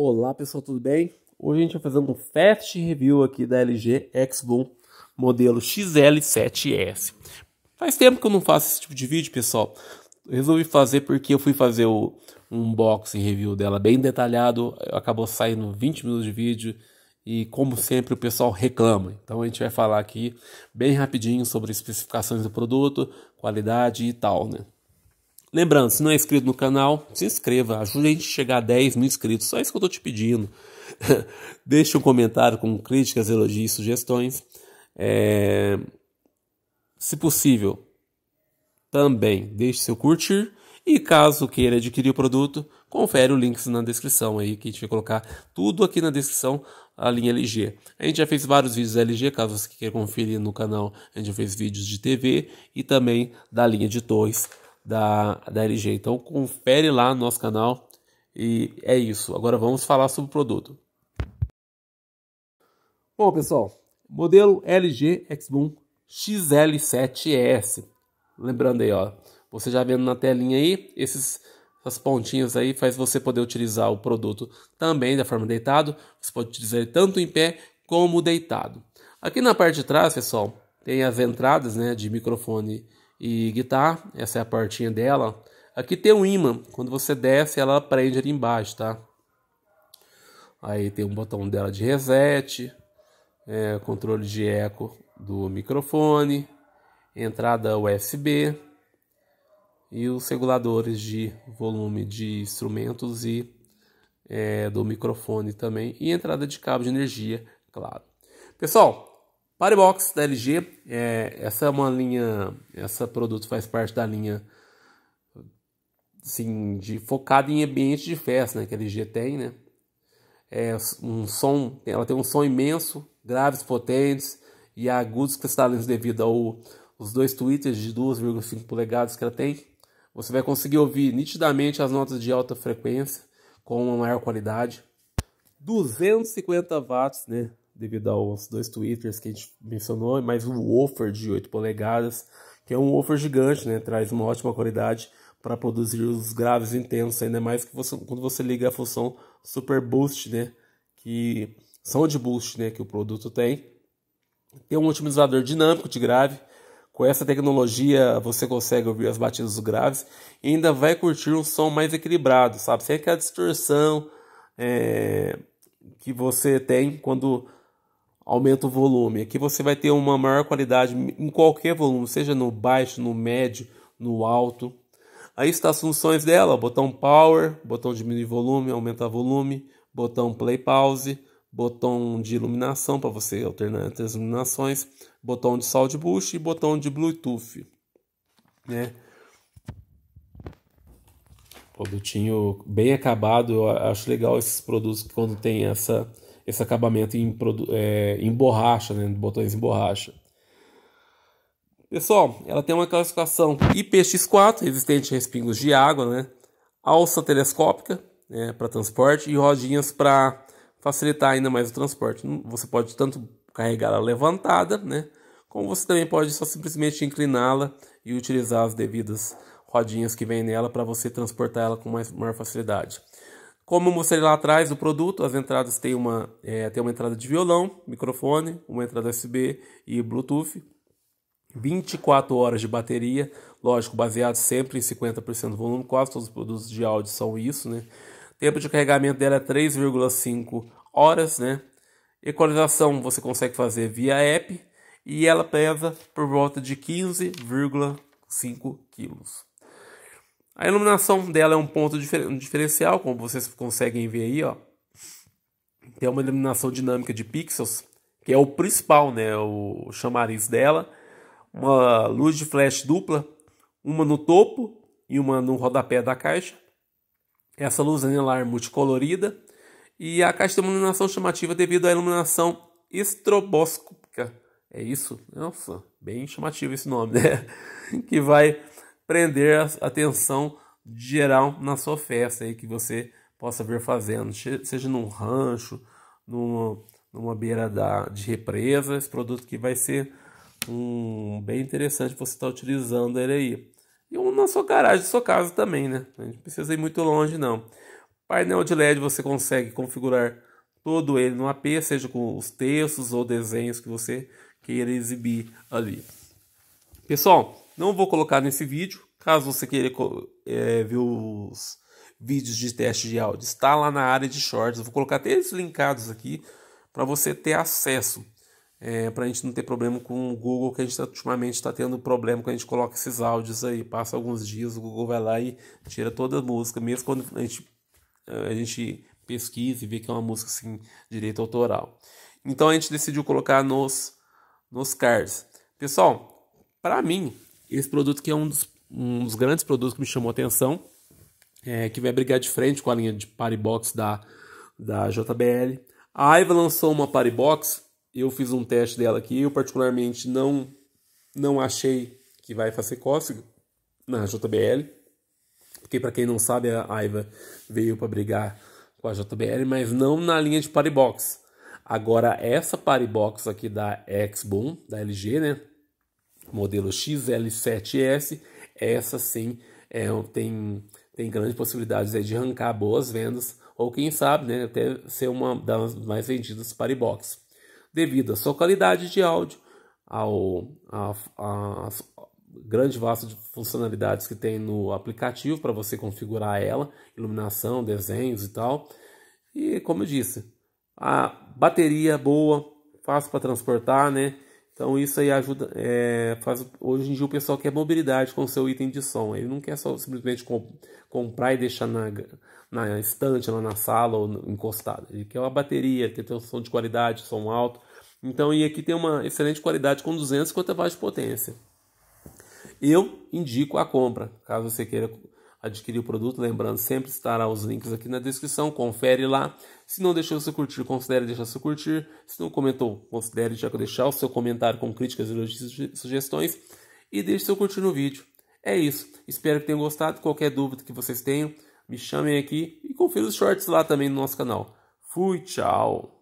Olá pessoal, tudo bem? Hoje a gente vai fazer um fast review aqui da LG Xboom modelo XL7S. Faz tempo que eu não faço esse tipo de vídeo, pessoal. resolvi fazer porque eu fui fazer o unboxing review dela bem detalhado, acabou saindo 20 minutos de vídeo e como sempre o pessoal reclama. Então a gente vai falar aqui bem rapidinho sobre especificações do produto, qualidade e tal, né? Lembrando, se não é inscrito no canal, se inscreva, ajude a gente a chegar a 10 mil inscritos, só isso que eu estou te pedindo. Deixe um comentário com críticas, elogios, sugestões. É... Se possível, também deixe seu curtir. E caso queira adquirir o produto, confere o links na descrição aí, que a gente vai colocar tudo aqui na descrição, a linha LG. A gente já fez vários vídeos da LG, caso você queira conferir no canal, a gente já fez vídeos de TV e também da linha de torres da, da LG. Então confere lá no nosso canal e é isso. Agora vamos falar sobre o produto. Bom, pessoal, modelo LG Xboom XL7S. Lembrando aí, ó, você já vendo na telinha aí, esses essas pontinhas aí faz você poder utilizar o produto também da forma deitado. Você pode utilizar ele tanto em pé como deitado. Aqui na parte de trás, pessoal, tem as entradas, né, de microfone e guitarra. Essa é a partinha dela. Aqui tem um ímã, Quando você desce, ela prende ali embaixo, tá? Aí tem um botão dela de reset, é, controle de eco do microfone, entrada USB e os reguladores de volume de instrumentos e é, do microfone também e entrada de cabo de energia, claro. Pessoal, Box da LG, é, essa é uma linha, esse produto faz parte da linha assim, de, focada em ambiente de festa, né, que a LG tem, né? É um som, ela tem um som imenso, graves potentes e agudos cristalinos devido ao os dois tweeters de 2,5 polegadas que ela tem. Você vai conseguir ouvir nitidamente as notas de alta frequência com uma maior qualidade. 250 watts, né? devido aos dois twitters que a gente mencionou, mas o woofer de 8 polegadas, que é um woofer gigante, né, traz uma ótima qualidade para produzir os graves intensos, ainda mais que você, quando você liga a função Super Boost, né, que de boost, né, que o produto tem. Tem um otimizador dinâmico de grave. Com essa tecnologia você consegue ouvir as batidas dos graves e ainda vai curtir um som mais equilibrado, sabe? Sem aquela distorção é, que você tem quando aumenta o volume. Aqui você vai ter uma maior qualidade em qualquer volume, seja no baixo, no médio, no alto. Aí está as funções dela: botão power, botão diminuir volume, aumentar volume, botão play pause, botão de iluminação para você alternar entre as iluminações, botão de sound boost e botão de bluetooth, né? Produtinho bem acabado, eu acho legal esses produtos que quando tem essa esse acabamento em, é, em borracha, né, botões em borracha. Pessoal, ela tem uma classificação IPX4, resistente a respingos de água, né? alça telescópica né, para transporte e rodinhas para facilitar ainda mais o transporte. Hum, você pode tanto carregar ela levantada, né, como você também pode só simplesmente incliná-la e utilizar as devidas rodinhas que vem nela para você transportar ela com mais, maior facilidade. Como mostrei lá atrás, o produto, as entradas têm uma, é, tem uma entrada de violão, microfone, uma entrada USB e Bluetooth. 24 horas de bateria, lógico, baseado sempre em 50% do volume, quase todos os produtos de áudio são isso, né? Tempo de carregamento dela é 3,5 horas, né? Equalização você consegue fazer via app e ela pesa por volta de 15,5 quilos. A iluminação dela é um ponto diferencial, como vocês conseguem ver aí, ó. Tem uma iluminação dinâmica de pixels, que é o principal, né, o chamariz dela. Uma luz de flash dupla, uma no topo e uma no rodapé da caixa. Essa luz anelar multicolorida e a caixa tem uma iluminação chamativa devido à iluminação estroboscópica. É isso? Nossa, bem chamativo esse nome, né? que vai prender a atenção geral na sua festa aí que você possa vir fazendo, seja num rancho, numa, numa beira da, de represa, esse produto que vai ser um bem interessante você estar tá utilizando ele aí. E um na sua garagem, na sua casa também, né? A gente precisa ir muito longe não. Painel de LED você consegue configurar todo ele no AP, seja com os textos ou desenhos que você queira exibir ali. Pessoal, não vou colocar nesse vídeo. Caso você queira é, ver os vídeos de teste de áudio, está lá na área de shorts. Eu vou colocar até eles linkados aqui para você ter acesso. É, para a gente não ter problema com o Google, que a gente tá, ultimamente está tendo problema quando a gente coloca esses áudios aí. Passa alguns dias, o Google vai lá e tira toda a música, mesmo quando a gente, é, a gente pesquisa e vê que é uma música assim, direito autoral. Então a gente decidiu colocar nos, nos cards. Pessoal, para mim, esse produto que é um dos, um dos grandes produtos que me chamou a atenção, é, que vai brigar de frente com a linha de Paribox da, da JBL. A Aiva lançou uma Paribox, eu fiz um teste dela aqui, eu particularmente não, não achei que vai fazer cócega na JBL, porque para quem não sabe, a Aiva veio para brigar com a JBL, mas não na linha de Paribox. Agora, essa Paribox aqui da X-Boom, da LG, né? modelo XL7S, essa sim é, tem, tem grandes possibilidades aí de arrancar boas vendas, ou quem sabe né, até ser uma das mais vendidas para iBox Devido à sua qualidade de áudio, ao, a, a, grande vasto de funcionalidades que tem no aplicativo para você configurar ela, iluminação, desenhos e tal. E como eu disse, a bateria é boa, fácil para transportar, né? Então isso aí ajuda, é, faz, hoje em dia o pessoal quer mobilidade com o seu item de som, ele não quer só simplesmente comp comprar e deixar na, na estante, lá na sala ou encostada. encostado, ele quer uma bateria, quer ter um som de qualidade, som alto, então e aqui tem uma excelente qualidade com 250 watts de potência. Eu indico a compra, caso você queira adquirir o produto. Lembrando, sempre estará os links aqui na descrição, confere lá. Se não deixou seu curtir, considere deixar seu curtir. Se não comentou, considere já deixar o seu comentário com críticas, elogios e sugestões. E deixe seu curtir no vídeo. É isso. Espero que tenham gostado. Qualquer dúvida que vocês tenham, me chamem aqui e confira os shorts lá também no nosso canal. Fui, tchau!